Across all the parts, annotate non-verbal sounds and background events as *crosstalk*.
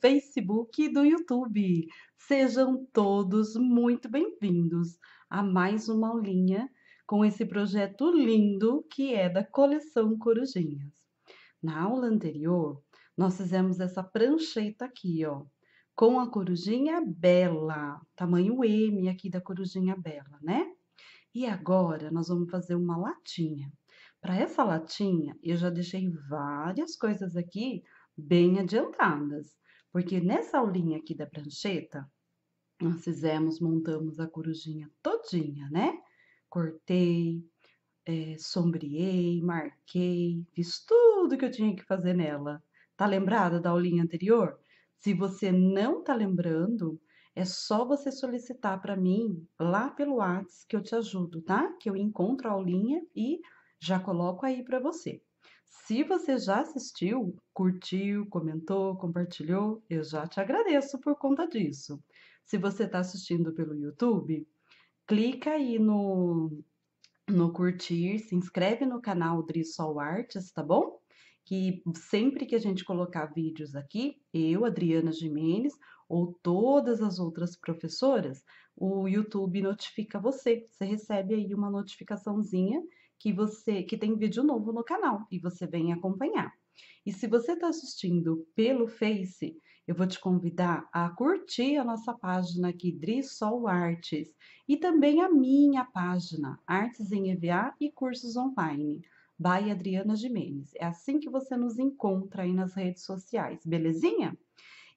Facebook e do YouTube. Sejam todos muito bem-vindos a mais uma aulinha com esse projeto lindo que é da coleção Corujinhas. Na aula anterior, nós fizemos essa prancheta aqui, ó, com a corujinha bela, tamanho M aqui da corujinha bela, né? E agora nós vamos fazer uma latinha. Para essa latinha, eu já deixei várias coisas aqui bem adiantadas. Porque nessa aulinha aqui da prancheta, nós fizemos, montamos a corujinha todinha, né? Cortei, é, sombreei, marquei, fiz tudo que eu tinha que fazer nela. Tá lembrada da aulinha anterior? Se você não tá lembrando, é só você solicitar para mim lá pelo Whats que eu te ajudo, tá? Que eu encontro a aulinha e já coloco aí para você. Se você já assistiu, curtiu, comentou, compartilhou, eu já te agradeço por conta disso. Se você está assistindo pelo YouTube, clica aí no, no curtir, se inscreve no canal Drissol Artes, tá bom? Que sempre que a gente colocar vídeos aqui, eu, Adriana Jimenez, ou todas as outras professoras, o YouTube notifica você. Você recebe aí uma notificaçãozinha que você que tem vídeo novo no canal e você vem acompanhar. E se você está assistindo pelo Face, eu vou te convidar a curtir a nossa página aqui, Drisol Artes, e também a minha página, Artes em EVA e Cursos Online, by Adriana Jimenez. É assim que você nos encontra aí nas redes sociais, belezinha?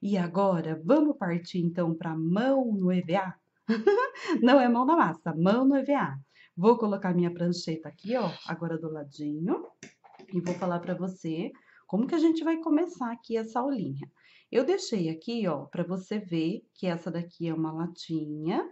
E agora, vamos partir então para mão no EVA? *laughs* Não é mão na massa, mão no EVA. Vou colocar minha prancheta aqui, ó, agora do ladinho. E vou falar pra você como que a gente vai começar aqui essa aulinha. Eu deixei aqui, ó, pra você ver que essa daqui é uma latinha,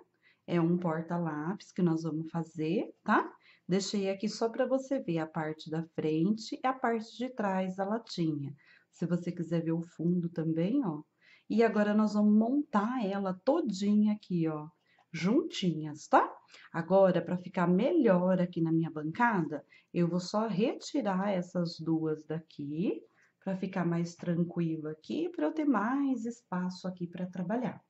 é um porta-lápis que nós vamos fazer, tá? Deixei aqui só pra você ver a parte da frente e a parte de trás da latinha. Se você quiser ver o fundo também, ó. E agora, nós vamos montar ela todinha aqui, ó, juntinhas, tá? Agora, para ficar melhor aqui na minha bancada, eu vou só retirar essas duas daqui, para ficar mais tranquilo aqui, para eu ter mais espaço aqui para trabalhar.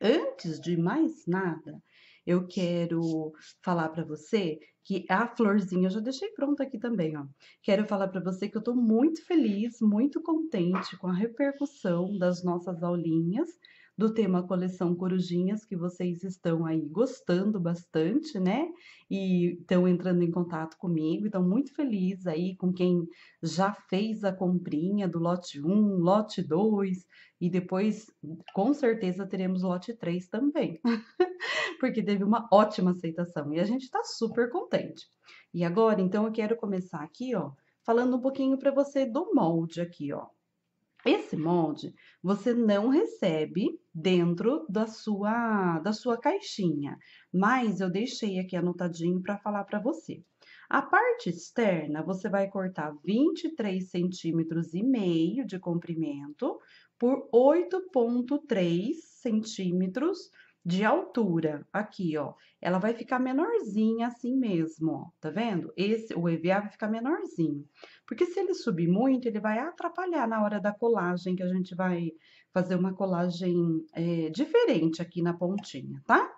Antes de mais nada, eu quero falar para você que a florzinha eu já deixei pronta aqui também, ó. Quero falar para você que eu tô muito feliz, muito contente com a repercussão das nossas aulinhas do tema coleção Corujinhas, que vocês estão aí gostando bastante, né? E estão entrando em contato comigo, então muito feliz aí com quem já fez a comprinha do lote 1, lote 2 e depois com certeza teremos lote 3 também. *laughs* Porque teve uma ótima aceitação e a gente está super contente. E agora, então eu quero começar aqui, ó, falando um pouquinho para você do molde aqui, ó. Esse molde você não recebe dentro da sua, da sua caixinha, mas eu deixei aqui anotadinho para falar para você. A parte externa você vai cortar 23 centímetros e meio de comprimento por 8,3 centímetros de altura, aqui, ó, ela vai ficar menorzinha assim mesmo, ó, tá vendo? Esse, o EVA vai ficar menorzinho, porque se ele subir muito, ele vai atrapalhar na hora da colagem, que a gente vai fazer uma colagem é, diferente aqui na pontinha, tá?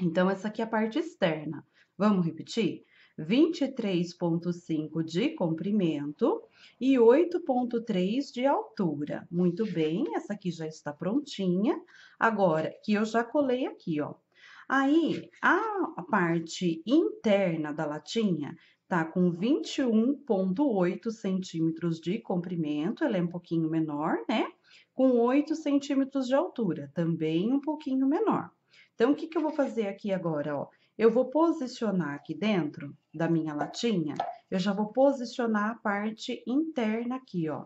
Então, essa aqui é a parte externa. Vamos repetir? 23,5 de comprimento e 8,3 de altura. Muito bem, essa aqui já está prontinha. Agora, que eu já colei aqui, ó. Aí, a parte interna da latinha tá com 21,8 centímetros de comprimento, ela é um pouquinho menor, né? Com 8 centímetros de altura, também um pouquinho menor. Então, o que, que eu vou fazer aqui agora, ó? Eu vou posicionar aqui dentro da minha latinha, eu já vou posicionar a parte interna aqui, ó.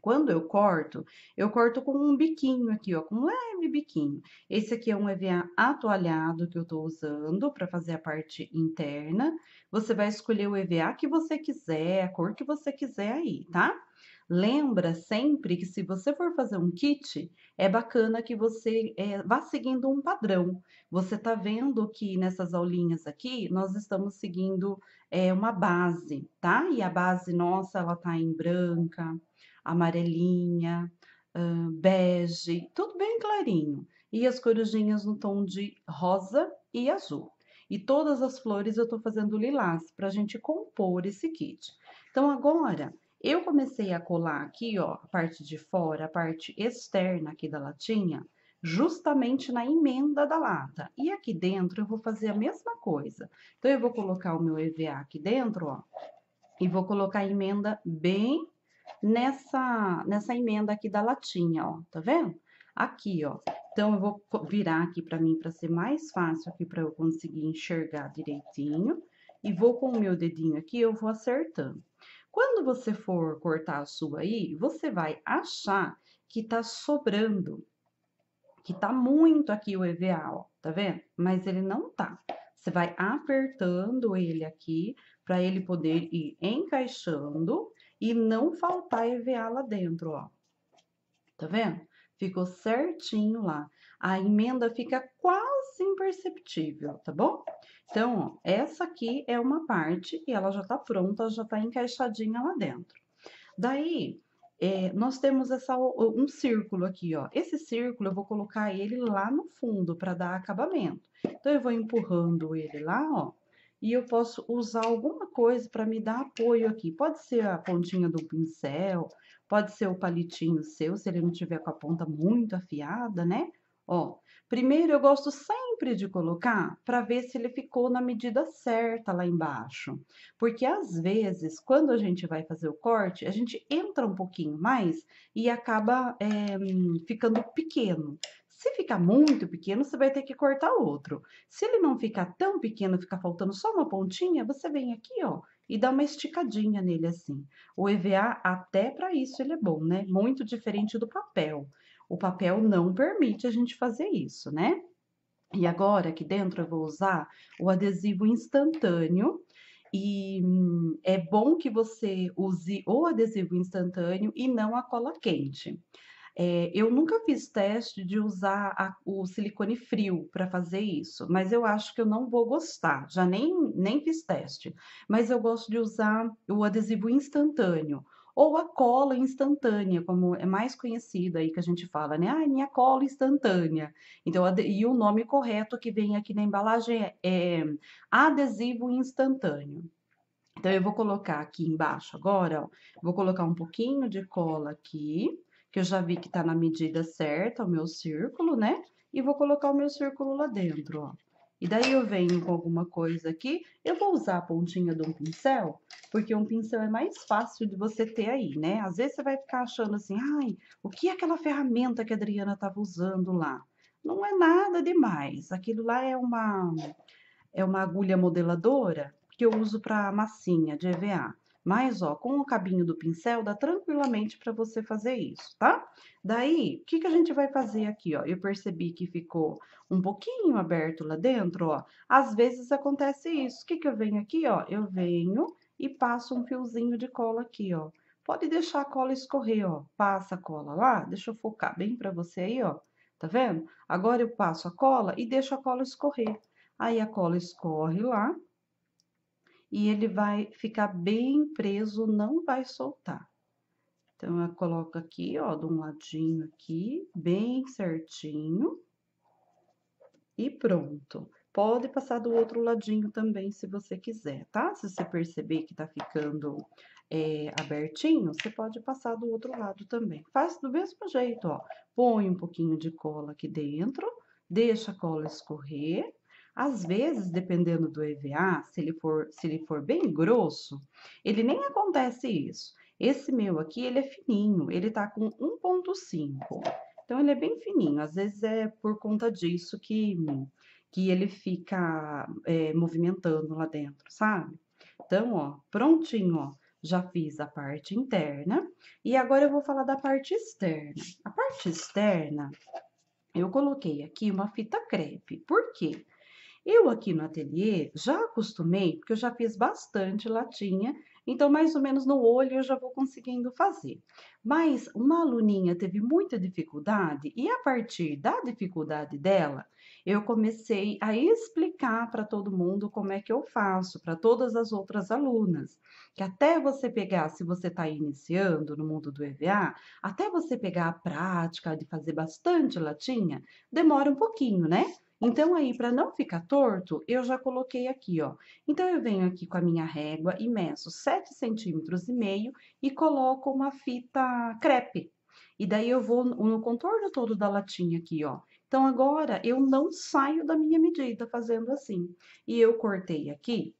Quando eu corto, eu corto com um biquinho aqui, ó, com um leve biquinho. Esse aqui é um EVA atualhado que eu tô usando para fazer a parte interna. Você vai escolher o EVA que você quiser, a cor que você quiser aí, tá? Lembra sempre que se você for fazer um kit, é bacana que você é, vá seguindo um padrão. Você está vendo que nessas aulinhas aqui, nós estamos seguindo é, uma base, tá? E a base nossa, ela está em branca, amarelinha, uh, bege, tudo bem clarinho. E as corujinhas no tom de rosa e azul. E todas as flores eu estou fazendo lilás para a gente compor esse kit. Então, agora, eu comecei a colar aqui, ó, a parte de fora, a parte externa aqui da latinha, justamente na emenda da lata. E aqui dentro eu vou fazer a mesma coisa. Então, eu vou colocar o meu EVA aqui dentro, ó, e vou colocar a emenda bem nessa, nessa emenda aqui da latinha, ó, tá vendo? Aqui, ó. Então, eu vou virar aqui pra mim pra ser mais fácil aqui pra eu conseguir enxergar direitinho. E vou com o meu dedinho aqui, eu vou acertando. Quando você for cortar a sua aí, você vai achar que tá sobrando, que tá muito aqui o EVA, ó, tá vendo? Mas ele não tá. Você vai apertando ele aqui para ele poder ir encaixando e não faltar EVA lá dentro, ó. Tá vendo? Ficou certinho lá. A emenda fica quase quase imperceptível, tá bom? Então, ó, essa aqui é uma parte e ela já tá pronta, já tá encaixadinha lá dentro. Daí, é, nós temos essa, um círculo aqui, ó. Esse círculo eu vou colocar ele lá no fundo para dar acabamento. Então, eu vou empurrando ele lá, ó. E eu posso usar alguma coisa para me dar apoio aqui. Pode ser a pontinha do pincel, pode ser o palitinho seu, se ele não tiver com a ponta muito afiada, né? Ó, primeiro eu gosto sempre de colocar para ver se ele ficou na medida certa lá embaixo. Porque às vezes, quando a gente vai fazer o corte, a gente entra um pouquinho mais e acaba é, ficando pequeno. Se ficar muito pequeno, você vai ter que cortar outro. Se ele não ficar tão pequeno, ficar faltando só uma pontinha, você vem aqui, ó, e dá uma esticadinha nele assim. O EVA, até para isso, ele é bom, né? Muito diferente do papel. O papel não permite a gente fazer isso, né? E agora aqui dentro eu vou usar o adesivo instantâneo. E hum, é bom que você use o adesivo instantâneo e não a cola quente. É, eu nunca fiz teste de usar a, o silicone frio para fazer isso, mas eu acho que eu não vou gostar, já nem, nem fiz teste. Mas eu gosto de usar o adesivo instantâneo, ou a cola instantânea, como é mais conhecida aí que a gente fala, né? Ah, minha cola instantânea. Então, e o nome correto que vem aqui na embalagem é, é adesivo instantâneo. Então, eu vou colocar aqui embaixo agora, ó, vou colocar um pouquinho de cola aqui, que eu já vi que tá na medida certa, o meu círculo, né? E vou colocar o meu círculo lá dentro, ó. E daí eu venho com alguma coisa aqui, eu vou usar a pontinha de um pincel, porque um pincel é mais fácil de você ter aí, né? Às vezes você vai ficar achando assim, ai, o que é aquela ferramenta que a Adriana estava usando lá? Não é nada demais, aquilo lá é uma, é uma agulha modeladora que eu uso para massinha de EVA. Mas, ó, com o cabinho do pincel, dá tranquilamente para você fazer isso, tá? Daí, o que, que a gente vai fazer aqui, ó? Eu percebi que ficou um pouquinho aberto lá dentro, ó. Às vezes acontece isso. O que, que eu venho aqui, ó? Eu venho e passo um fiozinho de cola aqui, ó. Pode deixar a cola escorrer, ó. Passa a cola lá, deixa eu focar bem pra você aí, ó. Tá vendo? Agora eu passo a cola e deixo a cola escorrer. Aí a cola escorre lá, e ele vai ficar bem preso, não vai soltar. Então, eu coloco aqui, ó, de um ladinho aqui, bem certinho. E pronto. Pode passar do outro ladinho também, se você quiser, tá? Se você perceber que tá ficando é, abertinho, você pode passar do outro lado também. Faz do mesmo jeito, ó. Põe um pouquinho de cola aqui dentro, deixa a cola escorrer às vezes, dependendo do EVA, se ele for, se ele for bem grosso, ele nem acontece isso. Esse meu aqui, ele é fininho, ele tá com 1.5. Então, ele é bem fininho. Às vezes é por conta disso que, que ele fica é, movimentando lá dentro, sabe? Então, ó, prontinho, ó. Já fiz a parte interna. E agora eu vou falar da parte externa. A parte externa, eu coloquei aqui uma fita crepe. Por quê? Eu aqui no ateliê já acostumei, porque eu já fiz bastante latinha, então mais ou menos no olho eu já vou conseguindo fazer. Mas uma aluninha teve muita dificuldade e a partir da dificuldade dela, eu comecei a explicar para todo mundo como é que eu faço, para todas as outras alunas, que até você pegar, se você está iniciando no mundo do EVA, até você pegar a prática de fazer bastante latinha, demora um pouquinho, né? Então, aí, para não ficar torto, eu já coloquei aqui, ó. Então, eu venho aqui com a minha régua e meço 7,5 centímetros e meio e coloco uma fita crepe. E daí, eu vou no contorno todo da latinha aqui, ó. Então, agora, eu não saio da minha medida fazendo assim. E eu cortei aqui,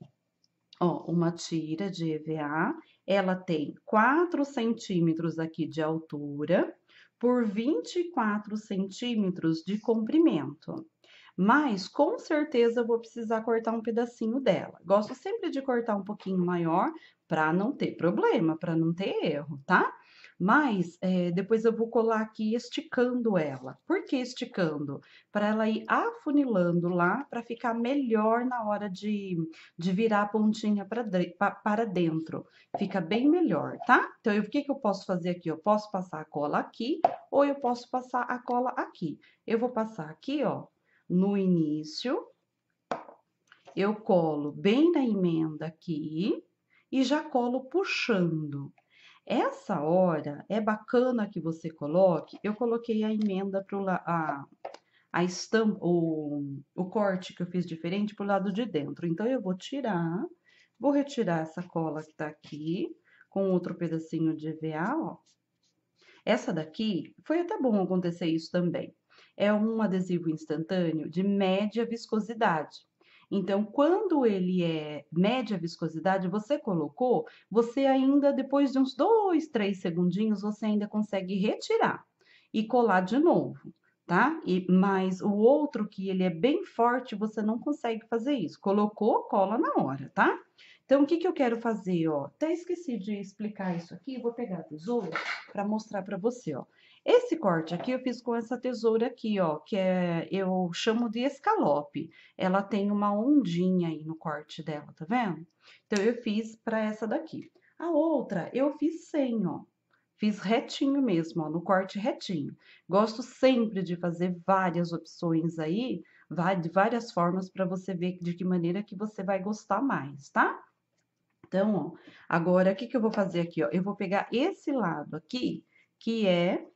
ó, uma tira de EVA. Ela tem 4 centímetros aqui de altura por 24 centímetros de comprimento mas com certeza eu vou precisar cortar um pedacinho dela. Gosto sempre de cortar um pouquinho maior para não ter problema, para não ter erro, tá? Mas é, depois eu vou colar aqui esticando ela. Por que esticando? Para ela ir afunilando lá, para ficar melhor na hora de, de virar a pontinha pra, pra, para dentro. Fica bem melhor, tá? Então, eu, o que, que eu posso fazer aqui? Eu posso passar a cola aqui ou eu posso passar a cola aqui. Eu vou passar aqui, ó, no início, eu colo bem na emenda aqui e já colo puxando. Essa hora é bacana que você coloque, eu coloquei a emenda para o a, a estampa, o, o corte que eu fiz diferente para o lado de dentro. Então, eu vou tirar, vou retirar essa cola que está aqui com outro pedacinho de EVA, ó. Essa daqui, foi até bom acontecer isso também é um adesivo instantâneo de média viscosidade. Então, quando ele é média viscosidade, você colocou, você ainda, depois de uns dois, três segundinhos, você ainda consegue retirar e colar de novo, tá? E, mas o outro que ele é bem forte, você não consegue fazer isso. Colocou, cola na hora, tá? Então, o que, que eu quero fazer? Ó? Até esqueci de explicar isso aqui. Vou pegar a tesoura para mostrar para você. Ó. Esse corte aqui eu fiz com essa tesoura aqui, ó, que é, eu chamo de escalope. Ela tem uma ondinha aí no corte dela, tá vendo? Então, eu fiz para essa daqui. A outra eu fiz sem, ó. Fiz retinho mesmo, ó, no corte retinho. Gosto sempre de fazer várias opções aí, várias formas para você ver de que maneira que você vai gostar mais, tá? Então, ó, agora, o que que eu vou fazer aqui, ó? Eu vou pegar esse lado aqui, que é...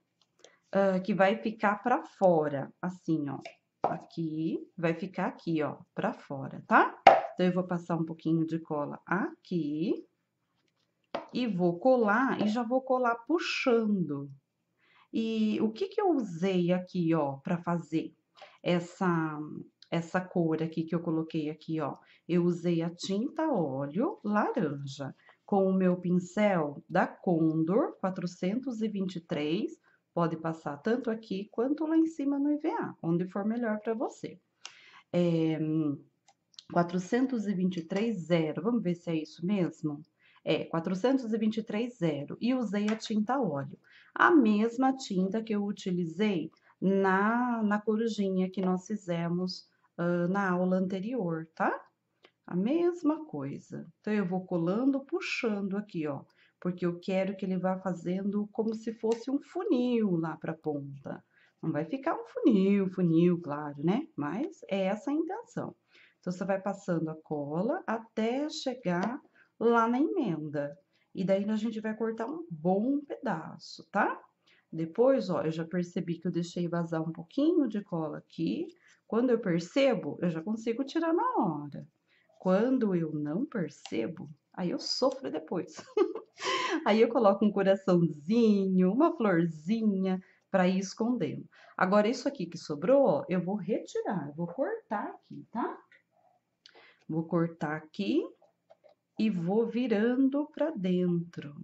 Uh, que vai ficar pra fora, assim, ó. Aqui, vai ficar aqui, ó, pra fora, tá? Então, eu vou passar um pouquinho de cola aqui. E vou colar, e já vou colar puxando. E o que que eu usei aqui, ó, pra fazer essa essa cor aqui que eu coloquei aqui, ó. Eu usei a tinta óleo laranja com o meu pincel da Condor 423. Pode passar tanto aqui quanto lá em cima no EVA, onde for melhor para você. É, 423,0, vamos ver se é isso mesmo? É, 423,0 e usei a tinta óleo. A mesma tinta que eu utilizei na, na corujinha que nós fizemos uh, na aula anterior, tá? A mesma coisa. Então, eu vou colando, puxando aqui, ó, porque eu quero que ele vá fazendo como se fosse um funil lá pra ponta. Não vai ficar um funil, funil, claro, né? Mas é essa a intenção. Então, você vai passando a cola até chegar lá na emenda. E daí, a gente vai cortar um bom pedaço, tá? Depois, ó, eu já percebi que eu deixei vazar um pouquinho de cola aqui. Quando eu percebo, eu já consigo tirar na hora. Quando eu não percebo, aí eu sofro depois. *laughs* aí eu coloco um coraçãozinho, uma florzinha para ir escondendo. Agora, isso aqui que sobrou, ó, eu vou retirar, eu vou cortar aqui, tá? Vou cortar aqui e vou virando para dentro.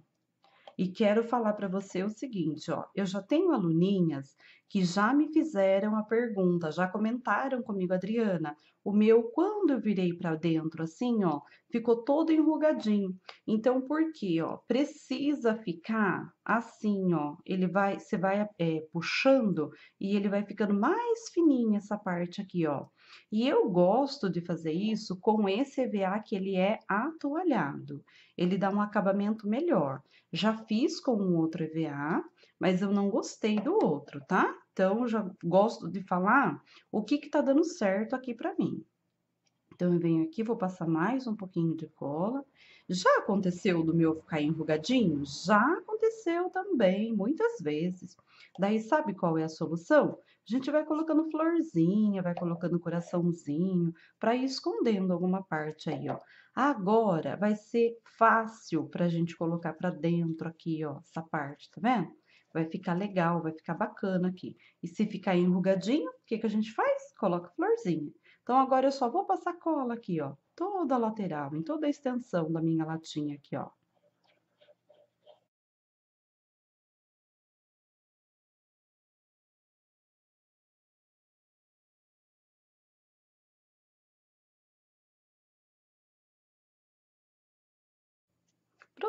E quero falar para você o seguinte, ó, eu já tenho aluninhas que já me fizeram a pergunta, já comentaram comigo, Adriana, o meu quando eu virei para dentro assim, ó, ficou todo enrugadinho. Então por quê, ó? Precisa ficar assim, ó. Ele vai, você vai é, puxando e ele vai ficando mais fininho essa parte aqui, ó. E eu gosto de fazer isso com esse EVA que ele é atualhado. Ele dá um acabamento melhor. Já fiz com um outro EVA, mas eu não gostei do outro, tá? Então, já gosto de falar o que que tá dando certo aqui pra mim. Então, eu venho aqui, vou passar mais um pouquinho de cola. Já aconteceu do meu ficar enrugadinho? Já aconteceu também, muitas vezes. Daí, sabe qual é a solução? A gente vai colocando florzinha, vai colocando coraçãozinho, para ir escondendo alguma parte aí, ó. Agora vai ser fácil para a gente colocar para dentro aqui, ó, essa parte, tá vendo? Vai ficar legal, vai ficar bacana aqui. E se ficar enrugadinho, o que, que a gente faz? Coloca florzinha. Então, agora eu só vou passar cola aqui, ó, toda a lateral, em toda a extensão da minha latinha aqui, ó.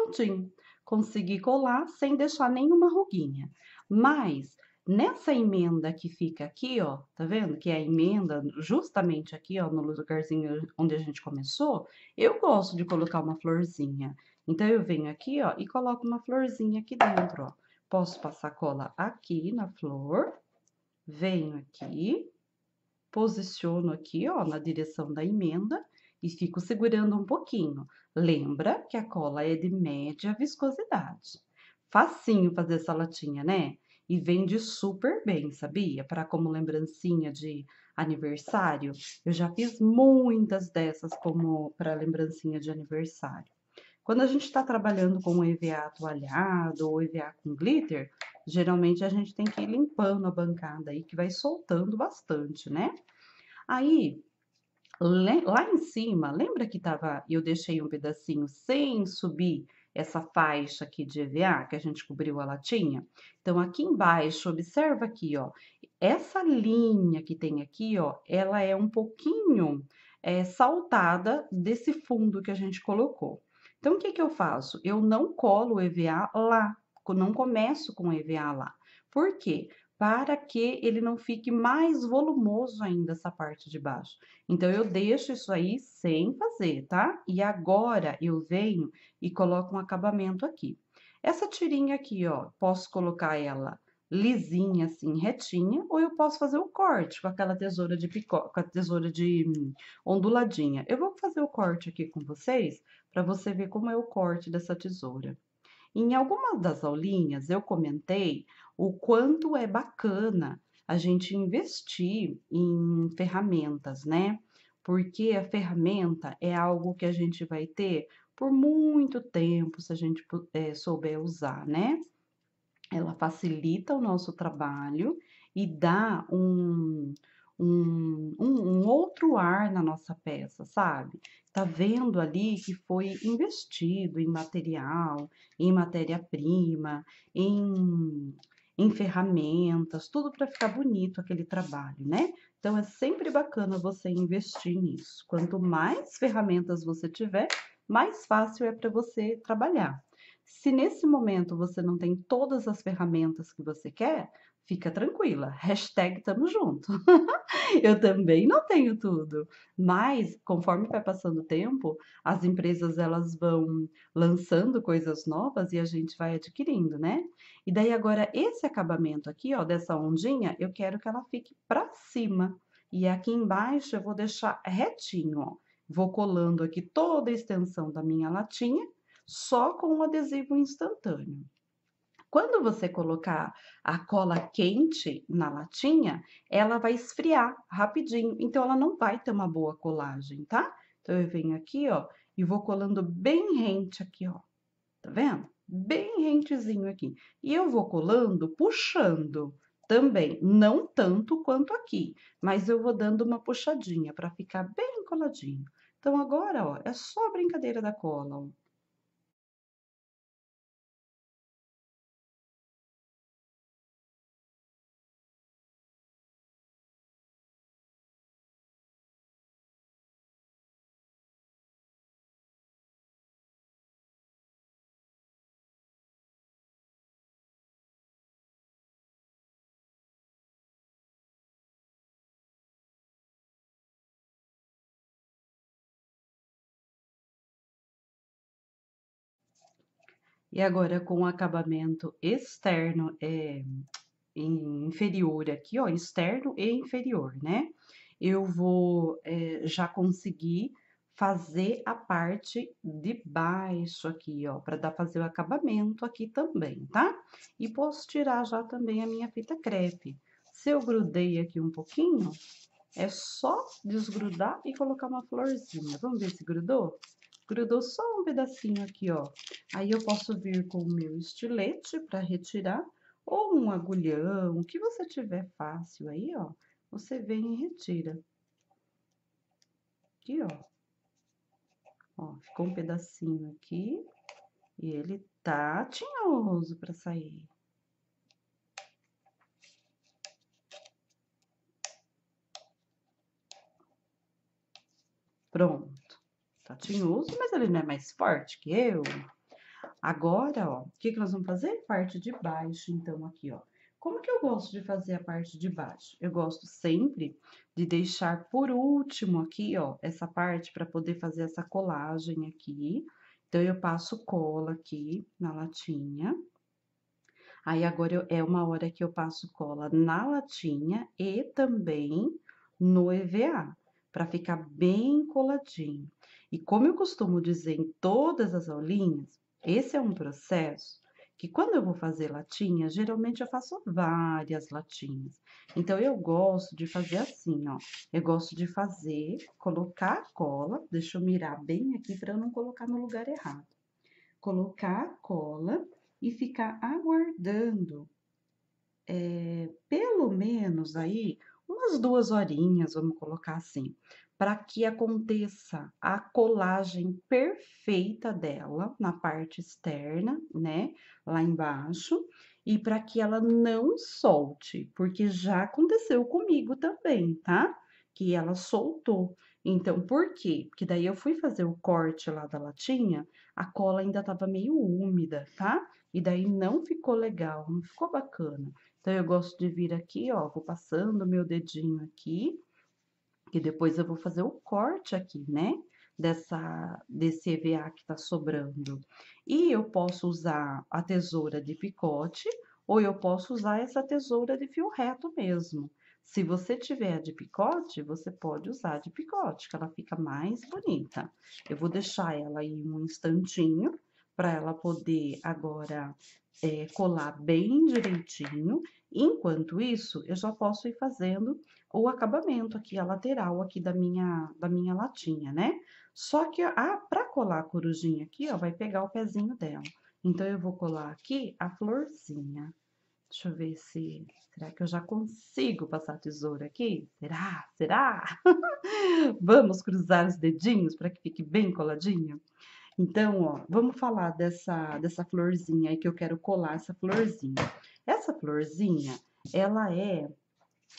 prontinho. Consegui colar sem deixar nenhuma ruguinha. Mas nessa emenda que fica aqui, ó, tá vendo? Que é a emenda justamente aqui, ó, no lugarzinho onde a gente começou, eu gosto de colocar uma florzinha. Então, eu venho aqui, ó, e coloco uma florzinha aqui dentro, ó. Posso passar cola aqui na flor, venho aqui, posiciono aqui, ó, na direção da emenda e fico segurando um pouquinho. Lembra que a cola é de média viscosidade. Facinho fazer essa latinha, né? E vende super bem, sabia? Para como lembrancinha de aniversário. Eu já fiz muitas dessas como para lembrancinha de aniversário. Quando a gente está trabalhando com EVA atualhado ou EVA com glitter, geralmente a gente tem que ir limpando a bancada aí, que vai soltando bastante, né? Aí, lá em cima, lembra que tava, eu deixei um pedacinho sem subir essa faixa aqui de EVA, que a gente cobriu a latinha? Então, aqui embaixo, observa aqui, ó, essa linha que tem aqui, ó, ela é um pouquinho é, saltada desse fundo que a gente colocou. Então, o que que eu faço? Eu não colo o EVA lá, não começo com EVA lá. Por quê? para que ele não fique mais volumoso ainda essa parte de baixo. Então, eu deixo isso aí sem fazer, tá? E agora, eu venho e coloco um acabamento aqui. Essa tirinha aqui, ó, posso colocar ela lisinha, assim, retinha, ou eu posso fazer o corte com aquela tesoura de picó, com a tesoura de hum, onduladinha. Eu vou fazer o corte aqui com vocês, para você ver como é o corte dessa tesoura. Em algumas das aulinhas eu comentei o quanto é bacana a gente investir em ferramentas, né? Porque a ferramenta é algo que a gente vai ter por muito tempo se a gente é, souber usar, né? Ela facilita o nosso trabalho e dá um, um, um, um outro ar na nossa peça, sabe? Tá vendo ali que foi investido em material, em matéria-prima, em em ferramentas, tudo para ficar bonito aquele trabalho, né? Então é sempre bacana você investir nisso. Quanto mais ferramentas você tiver, mais fácil é para você trabalhar. Se nesse momento você não tem todas as ferramentas que você quer, fica tranquila, hashtag tamo junto. *laughs* eu também não tenho tudo, mas conforme vai passando o tempo, as empresas elas vão lançando coisas novas e a gente vai adquirindo, né? E daí agora esse acabamento aqui, ó, dessa ondinha, eu quero que ela fique para cima. E aqui embaixo eu vou deixar retinho, ó. Vou colando aqui toda a extensão da minha latinha, só com o um adesivo instantâneo. Quando você colocar a cola quente na latinha, ela vai esfriar rapidinho, então ela não vai ter uma boa colagem, tá? Então eu venho aqui, ó, e vou colando bem rente aqui, ó. Tá vendo? Bem rentezinho aqui. E eu vou colando puxando também, não tanto quanto aqui, mas eu vou dando uma puxadinha para ficar bem coladinho. Então agora, ó, é só a brincadeira da cola, ó. E agora com o acabamento externo, é, inferior aqui, ó, externo e inferior, né? Eu vou é, já conseguir fazer a parte de baixo aqui, ó, para dar fazer o acabamento aqui também, tá? E posso tirar já também a minha fita crepe. Se eu grudei aqui um pouquinho, é só desgrudar e colocar uma florzinha. Vamos ver se grudou? grudou só um pedacinho aqui, ó. Aí eu posso vir com o meu estilete para retirar, ou um agulhão, o que você tiver fácil aí, ó, você vem e retira. Aqui, ó. Ó, ficou um pedacinho aqui, e ele tá tinhoso para sair. Pronto fatinhoso, tá mas ele não é mais forte que eu. Agora, ó, o que, que nós vamos fazer? Parte de baixo, então, aqui, ó. Como que eu gosto de fazer a parte de baixo? Eu gosto sempre de deixar por último aqui, ó, essa parte para poder fazer essa colagem aqui. Então, eu passo cola aqui na latinha. Aí, agora eu, é uma hora que eu passo cola na latinha e também no EVA, para ficar bem coladinho. E como eu costumo dizer em todas as aulinhas, esse é um processo que quando eu vou fazer latinha, geralmente eu faço várias latinhas. Então, eu gosto de fazer assim, ó. Eu gosto de fazer, colocar a cola, deixa eu mirar bem aqui para eu não colocar no lugar errado. Colocar a cola e ficar aguardando, é, pelo menos aí, umas duas horinhas, vamos colocar assim para que aconteça a colagem perfeita dela na parte externa, né, lá embaixo, e para que ela não solte, porque já aconteceu comigo também, tá? Que ela soltou. Então, por quê? Porque daí eu fui fazer o corte lá da latinha, a cola ainda estava meio úmida, tá? E daí não ficou legal, não ficou bacana. Então, eu gosto de vir aqui, ó, vou passando meu dedinho aqui, que depois eu vou fazer o corte aqui, né? Dessa, desse EVA que tá sobrando. E eu posso usar a tesoura de picote, ou eu posso usar essa tesoura de fio reto mesmo. Se você tiver de picote, você pode usar de picote, que ela fica mais bonita. Eu vou deixar ela aí um instantinho, para ela poder agora é, colar bem direitinho. Enquanto isso, eu só posso ir fazendo o acabamento aqui, a lateral aqui da minha, da minha latinha, né? Só que, ah, pra colar a corujinha aqui, ó, vai pegar o pezinho dela. Então, eu vou colar aqui a florzinha. Deixa eu ver se... Será que eu já consigo passar a tesoura aqui? Será? Será? *laughs* vamos cruzar os dedinhos para que fique bem coladinho? Então, ó, vamos falar dessa, dessa florzinha aí que eu quero colar essa florzinha. Essa florzinha, ela é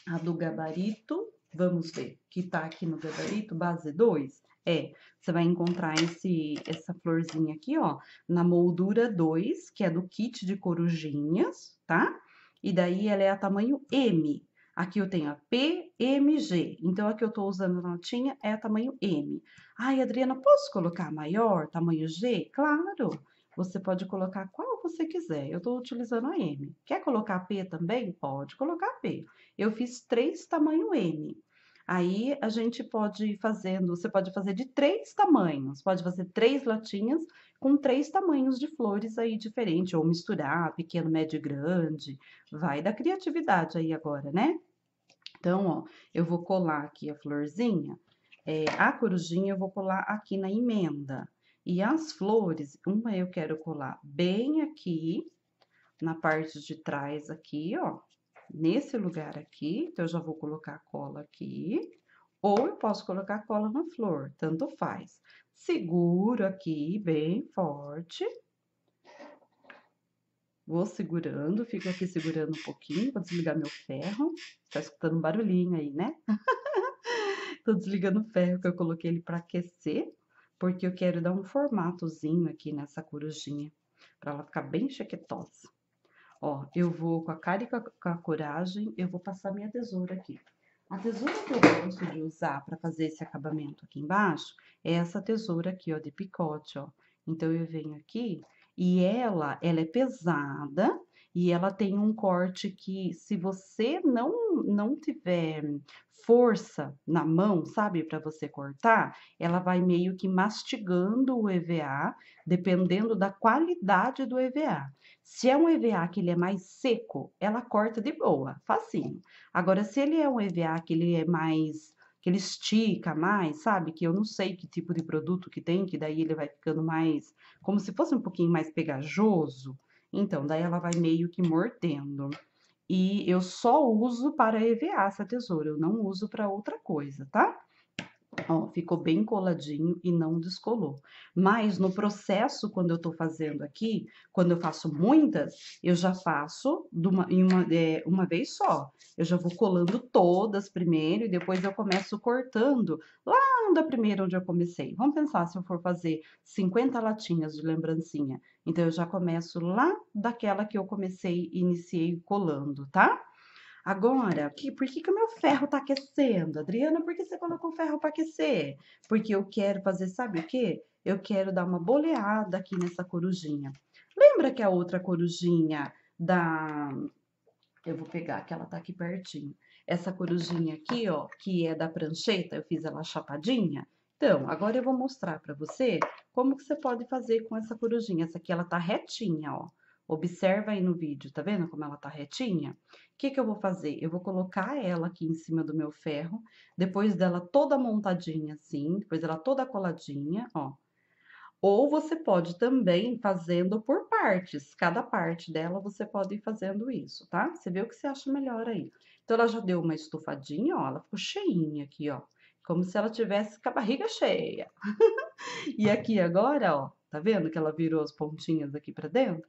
a do gabarito, vamos ver, que tá aqui no gabarito, base 2. É, você vai encontrar esse, essa florzinha aqui, ó, na moldura 2, que é do kit de corujinhas, tá? E daí ela é a tamanho M. Aqui eu tenho a P, M, G. Então, a que eu tô usando a notinha é a tamanho M. Ai, Adriana, posso colocar maior, tamanho G? Claro! Você pode colocar qual você quiser. Eu estou utilizando a M. Quer colocar P também? Pode colocar P. Eu fiz três tamanho M. Aí a gente pode ir fazendo, você pode fazer de três tamanhos, pode fazer três latinhas com três tamanhos de flores aí diferente, ou misturar, pequeno, médio e grande, vai da criatividade aí agora, né? Então, ó, eu vou colar aqui a florzinha, é, a corujinha eu vou colar aqui na emenda. E as flores, uma eu quero colar bem aqui, na parte de trás aqui, ó, nesse lugar aqui, então eu já vou colocar cola aqui, ou eu posso colocar cola na flor, tanto faz. Seguro aqui, bem forte. Vou segurando, fico aqui segurando um pouquinho, vou desligar meu ferro. Tá escutando um barulhinho aí, né? *laughs* Tô desligando o ferro que eu coloquei ele pra aquecer porque eu quero dar um formatozinho aqui nessa corujinha, para ela ficar bem chequetosa. Ó, eu vou com a cara e com a coragem, eu vou passar minha tesoura aqui. A tesoura que eu gosto de usar para fazer esse acabamento aqui embaixo é essa tesoura aqui, ó, de picote, ó. Então, eu venho aqui e ela, ela é pesada, e ela tem um corte que, se você não, não tiver força na mão, sabe, para você cortar, ela vai meio que mastigando o EVA, dependendo da qualidade do EVA. Se é um EVA que ele é mais seco, ela corta de boa, facinho. Agora, se ele é um EVA que ele é mais que ele estica mais, sabe? Que eu não sei que tipo de produto que tem, que daí ele vai ficando mais, como se fosse um pouquinho mais pegajoso. Então, daí ela vai meio que mordendo. E eu só uso para EVA essa tesoura, eu não uso para outra coisa, tá? Ó, ficou bem coladinho e não descolou. Mas no processo, quando eu tô fazendo aqui, quando eu faço muitas, eu já faço uma, em uma, é, uma vez só. Eu já vou colando todas primeiro e depois eu começo cortando lá da primeira onde eu comecei. Vamos pensar se eu for fazer 50 latinhas de lembrancinha. Então, eu já começo lá daquela que eu comecei e iniciei colando, tá? Agora, que, por que, que o meu ferro tá aquecendo? Adriana, por que você colocou o ferro para aquecer? Porque eu quero fazer, sabe o quê? Eu quero dar uma boleada aqui nessa corujinha. Lembra que a outra corujinha da... Eu vou pegar, que ela tá aqui pertinho essa corujinha aqui, ó, que é da prancheta, eu fiz ela chapadinha. Então, agora eu vou mostrar para você como que você pode fazer com essa corujinha. Essa aqui, ela tá retinha, ó. Observa aí no vídeo, tá vendo como ela tá retinha? O que que eu vou fazer? Eu vou colocar ela aqui em cima do meu ferro, depois dela toda montadinha assim, depois dela toda coladinha, ó. Ou você pode também fazendo por partes, cada parte dela você pode ir fazendo isso, tá? Você vê o que você acha melhor aí. Então, ela já deu uma estufadinha, ó, ela ficou cheinha aqui, ó. Como se ela tivesse com a barriga cheia. *laughs* e aqui agora, ó, tá vendo que ela virou as pontinhas aqui pra dentro?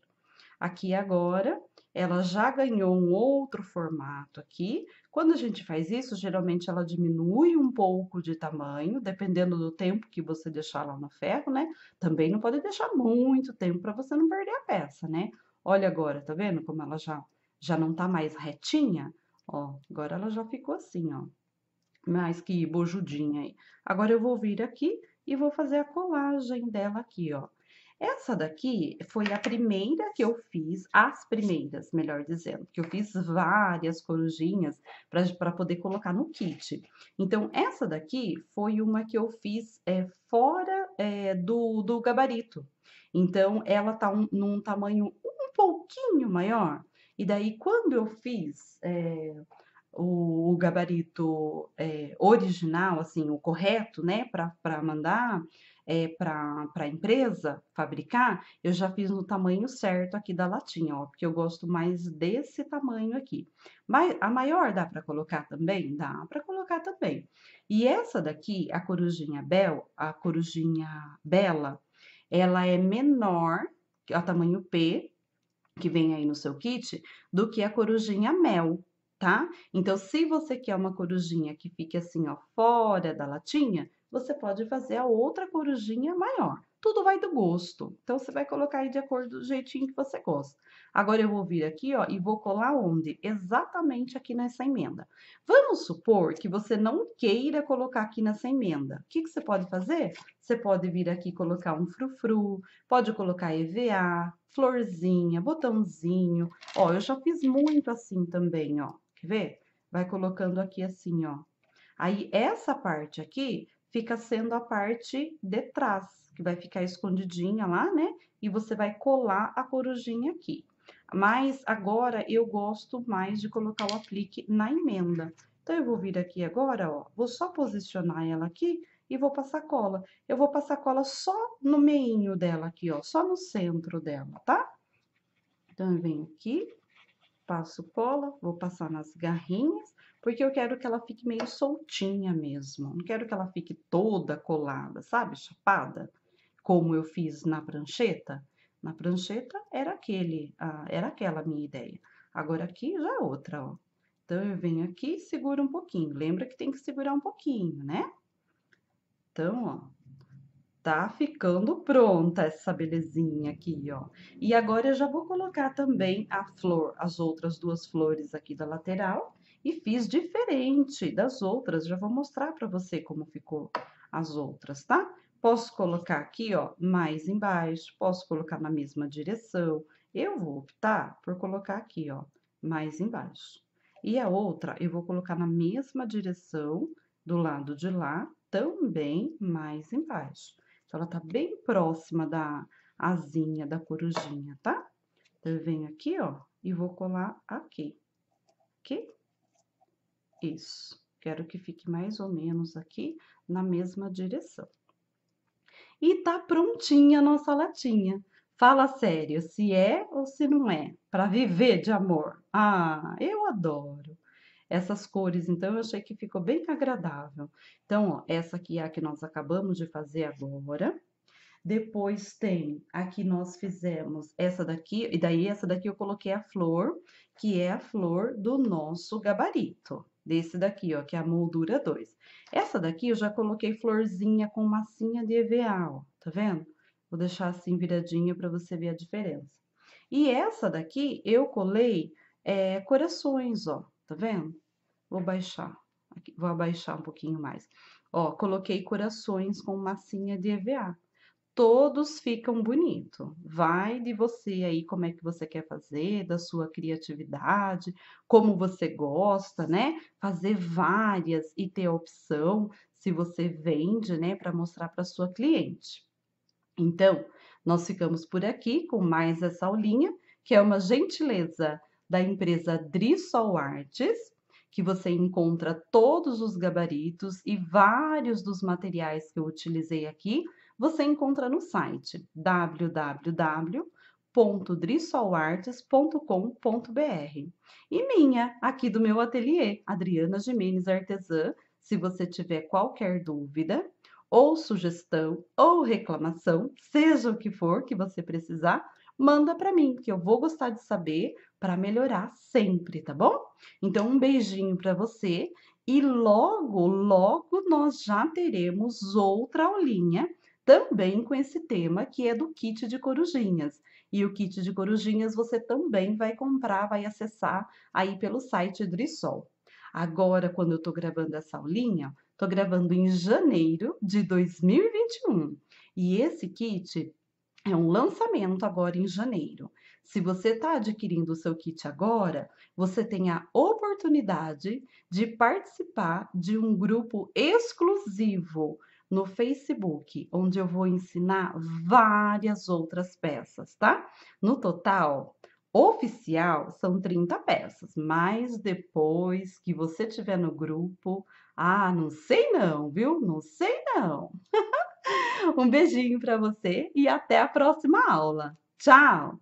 Aqui agora, ela já ganhou um outro formato aqui. Quando a gente faz isso, geralmente ela diminui um pouco de tamanho, dependendo do tempo que você deixar lá no ferro, né? Também não pode deixar muito tempo para você não perder a peça, né? Olha agora, tá vendo como ela já, já não tá mais retinha? Ó, agora ela já ficou assim, ó. Mais que bojudinha aí. Agora eu vou vir aqui e vou fazer a colagem dela aqui, ó. Essa daqui foi a primeira que eu fiz, as primeiras, melhor dizendo, que eu fiz várias corujinhas para poder colocar no kit. Então, essa daqui foi uma que eu fiz é, fora é, do, do gabarito. Então, ela tá um, num tamanho um pouquinho maior. E daí, quando eu fiz é, o, o, gabarito é, original, assim, o correto, né, para mandar, é, eh, para a empresa fabricar, eu já fiz no tamanho certo aqui da latinha, ó, porque eu gosto mais desse tamanho aqui. Mas a maior dá para colocar também? Dá para colocar também. E essa daqui, a corujinha bel, a corujinha bela, ela é menor, é o tamanho P, que vem aí no seu kit, do que a corujinha mel, tá? Então, se você quer uma corujinha que fique assim, ó, fora da latinha, você pode fazer a outra corujinha maior. Tudo vai do gosto. Então, você vai colocar aí de acordo do jeitinho que você gosta. Agora, eu vou vir aqui, ó, e vou colar onde? Exatamente aqui nessa emenda. Vamos supor que você não queira colocar aqui nessa emenda. O que, que você pode fazer? Você pode vir aqui colocar um frufru, pode colocar EVA, florzinha, botãozinho. Ó, eu já fiz muito assim também, ó. Quer ver? Vai colocando aqui assim, ó. Aí, essa parte aqui, fica sendo a parte de trás, que vai ficar escondidinha lá, né? E você vai colar a corujinha aqui. Mas agora eu gosto mais de colocar o aplique na emenda. Então, eu vou vir aqui agora, ó, vou só posicionar ela aqui e vou passar cola. Eu vou passar cola só no meinho dela aqui, ó, só no centro dela, tá? Então, eu venho aqui, passo cola, vou passar nas garrinhas porque eu quero que ela fique meio soltinha mesmo. Não quero que ela fique toda colada, sabe? Chapada, como eu fiz na prancheta. Na prancheta era aquele, ah, era aquela minha ideia. Agora aqui já é outra, ó. Então eu venho aqui e seguro um pouquinho. Lembra que tem que segurar um pouquinho, né? Então, ó, tá ficando pronta essa belezinha aqui, ó. E agora eu já vou colocar também a flor, as outras duas flores aqui da lateral e fiz diferente das outras. Já vou mostrar para você como ficou as outras, tá? Posso colocar aqui, ó, mais embaixo, posso colocar na mesma direção. Eu vou optar por colocar aqui, ó, mais embaixo. E a outra eu vou colocar na mesma direção do lado de lá, também mais embaixo. Então, ela tá bem próxima da asinha da corujinha, tá? Então, eu venho aqui, ó, e vou colar aqui, ok? Isso. Quero que fique mais ou menos aqui na mesma direção. E tá prontinha a nossa latinha. Fala sério, se é ou se não é, para viver de amor. Ah, eu adoro essas cores, então eu achei que ficou bem agradável. Então, ó, essa aqui é a que nós acabamos de fazer agora. Depois tem, aqui nós fizemos essa daqui, e daí essa daqui eu coloquei a flor, que é a flor do nosso gabarito desse daqui, ó, que é a moldura 2. Essa daqui eu já coloquei florzinha com massinha de EVA, ó, tá vendo? Vou deixar assim viradinha para você ver a diferença. E essa daqui eu colei é, corações, ó, tá vendo? Vou baixar, aqui, vou abaixar um pouquinho mais. Ó, coloquei corações com massinha de EVA todos ficam bonito. Vai de você aí como é que você quer fazer, da sua criatividade, como você gosta, né? Fazer várias e ter a opção se você vende, né, para mostrar para sua cliente. Então, nós ficamos por aqui com mais essa aulinha, que é uma gentileza da empresa Drisol Artes, que você encontra todos os gabaritos e vários dos materiais que eu utilizei aqui você encontra no site www.drisolartes.com.br e minha, aqui do meu ateliê, Adriana Jimenez Artesã. Se você tiver qualquer dúvida ou sugestão ou reclamação, seja o que for que você precisar, manda para mim, que eu vou gostar de saber para melhorar sempre, tá bom? Então, um beijinho para você e logo, logo nós já teremos outra aulinha também com esse tema que é do kit de corujinhas. E o kit de corujinhas você também vai comprar, vai acessar aí pelo site Drisol. Agora, quando eu estou gravando essa aulinha, estou gravando em janeiro de 2021. E esse kit é um lançamento agora em janeiro. Se você está adquirindo o seu kit agora, você tem a oportunidade de participar de um grupo exclusivo no Facebook, onde eu vou ensinar várias outras peças, tá? No total, oficial, são 30 peças, mas depois que você tiver no grupo, ah, não sei não, viu? Não sei não. *laughs* um beijinho para você e até a próxima aula. Tchau!